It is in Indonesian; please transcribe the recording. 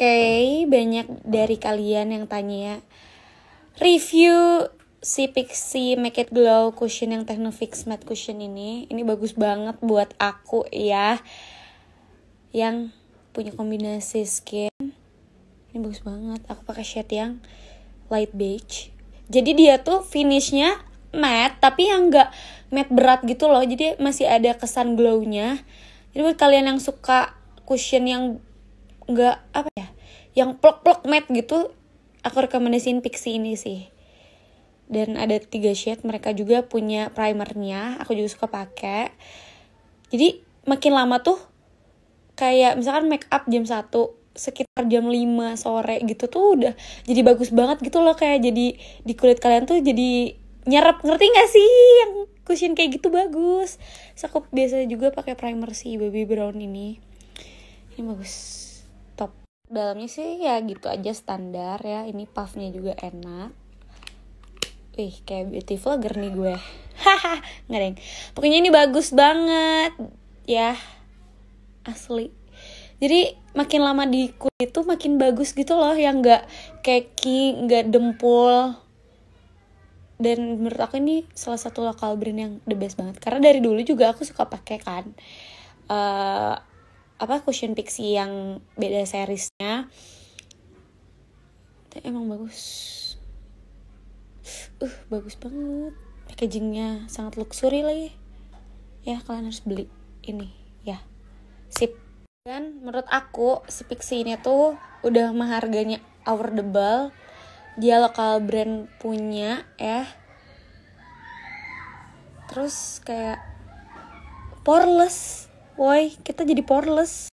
okay, banyak dari kalian yang tanya ya. review si Pixi Make It Glow cushion yang Technofix matte cushion ini. Ini bagus banget buat aku ya. Yang punya kombinasi skin. Ini bagus banget. Aku pakai shade yang light beige. Jadi dia tuh finishnya matte tapi yang gak matte berat gitu loh. Jadi masih ada kesan glow-nya. Jadi buat kalian yang suka cushion yang nggak apa ya yang plok plok matte gitu aku rekomendasiin Pixie ini sih dan ada tiga shade mereka juga punya primernya aku juga suka pakai jadi makin lama tuh kayak misalkan make up jam 1 sekitar jam 5 sore gitu tuh udah jadi bagus banget gitu loh kayak jadi di kulit kalian tuh jadi nyerap ngerti gak sih yang cushion kayak gitu bagus Terus aku biasanya juga pakai primer si baby brown ini ini bagus dalamnya sih ya gitu aja standar ya ini puffnya juga enak wih kayak beautiful nih gue haha nggak pokoknya ini bagus banget ya asli jadi makin lama di kulit itu makin bagus gitu loh yang nggak keki nggak dempul dan menurut aku ini salah satu lokal brand yang the best banget karena dari dulu juga aku suka pakai kan eh, apa cushion pixie yang beda seriesnya emang bagus uh bagus banget packagingnya sangat luxury lagi ya kalian harus beli ini ya sip dan menurut aku si Pixie ini tuh udah maharganya affordable dia lokal brand punya ya terus kayak poreless Woi, kita jadi poreless.